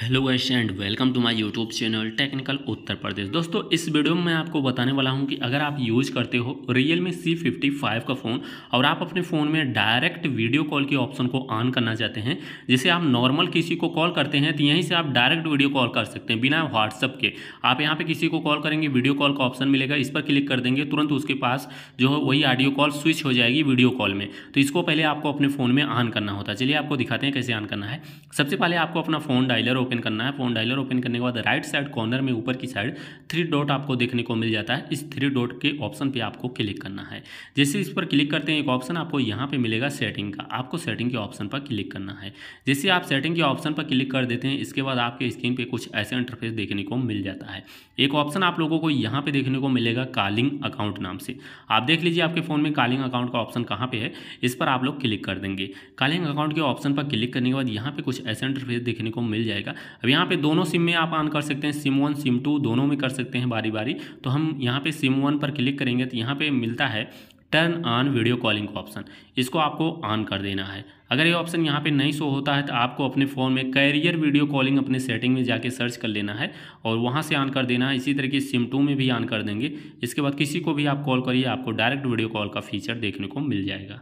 hello guys and welcome to my YouTube channel technical Uttar Pradesh दोस्तों इस video में मैं आपको बताने वाला हूं कि अगर आप यूज करते हो Realme C fifty five का फ़ोन और आप अपने फ़ोन में डायरेक्ट वीडियो कॉल के ऑप्शन को ऑन करना चाहते हैं जैसे आप नॉर्मल किसी को कॉल करते हैं तो यहीं से आप डायरेक्ट वीडियो कॉल कर सकते हैं बिना व्हाट्सअप के आप यहाँ पर किसी को कॉल करेंगे वीडियो कॉल का ऑप्शन मिलेगा इस पर क्लिक कर देंगे तुरंत उसके पास जो है वही ऑडियो कॉल स्विच हो जाएगी वीडियो कॉल में तो इसको पहले आपको अपने फ़ोन में ऑन करना होता है चलिए आपको दिखाते हैं कैसे ऑन करना है सबसे पहले आपको अपना फ़ोन डायलर ओपन करना है फोन डायलर ओपन करने के बाद राइट साइड कॉर्नर में ऊपर की साइड थ्री डॉट आपको देखने को मिल जाता है इस थ्री डॉट के ऑप्शन पर आपको क्लिक करना है जैसे इस पर क्लिक करते हैं एक ऑप्शन आपको यहाँ पर मिलेगा सेटिंग का आपको सेटिंग के ऑप्शन पर क्लिक करना है जैसे आप सेटिंग के ऑप्शन पर क्लिक कर देते हैं इसके बाद आपके स्क्रीन पर कुछ ऐसे इंटरफेस देखने को मिल जाता है एक ऑप्शन आप लोगों को यहाँ पर देखने को मिलेगा कालिंग अकाउंट नाम से आप देख लीजिए आपके फ़ोन में कालिंग अकाउंट का ऑप्शन कहाँ पर है इस पर आप लोग क्लिक कर देंगे कालिंग अकाउंट के ऑप्शन पर क्लिक करने के बाद यहाँ पर कुछ ऐसे इंटरफेस देखने को मिल जाएगा अब यहाँ पे दोनों सिम में आप ऑन कर सकते हैं सिम वन सिम टू दोनों में कर सकते हैं बारी बारी तो हम यहाँ पे सिम वन पर क्लिक करेंगे तो यहाँ पे मिलता है टर्न ऑन वीडियो कॉलिंग का ऑप्शन इसको आपको ऑन कर देना है अगर ये ऑप्शन यहाँ पे नहीं शो होता है तो आपको अपने फ़ोन में कैरियर वीडियो कॉलिंग अपने सेटिंग में जाके सर्च कर लेना है और वहाँ से ऑन कर देना है इसी तरीके सिम टू में भी ऑन कर देंगे इसके बाद किसी को भी आप कॉल करिए आपको डायरेक्ट वीडियो कॉल का फीचर देखने को मिल जाएगा